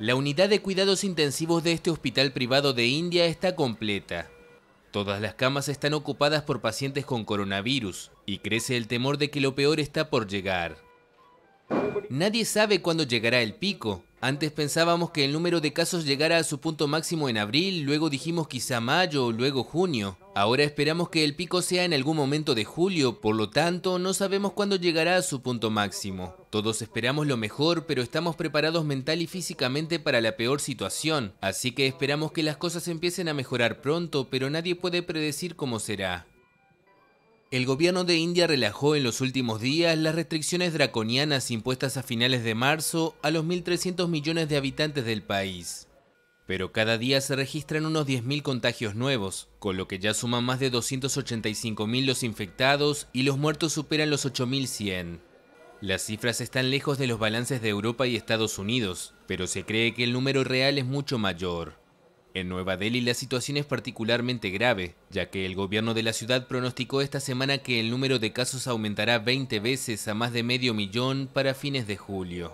La unidad de cuidados intensivos de este hospital privado de India está completa. Todas las camas están ocupadas por pacientes con coronavirus y crece el temor de que lo peor está por llegar. Nadie sabe cuándo llegará el pico. Antes pensábamos que el número de casos llegara a su punto máximo en abril, luego dijimos quizá mayo, luego junio. Ahora esperamos que el pico sea en algún momento de julio, por lo tanto no sabemos cuándo llegará a su punto máximo. Todos esperamos lo mejor, pero estamos preparados mental y físicamente para la peor situación, así que esperamos que las cosas empiecen a mejorar pronto, pero nadie puede predecir cómo será. El gobierno de India relajó en los últimos días las restricciones draconianas impuestas a finales de marzo a los 1.300 millones de habitantes del país. Pero cada día se registran unos 10.000 contagios nuevos, con lo que ya suman más de 285.000 los infectados y los muertos superan los 8.100. Las cifras están lejos de los balances de Europa y Estados Unidos, pero se cree que el número real es mucho mayor. En Nueva Delhi la situación es particularmente grave, ya que el gobierno de la ciudad pronosticó esta semana que el número de casos aumentará 20 veces a más de medio millón para fines de julio.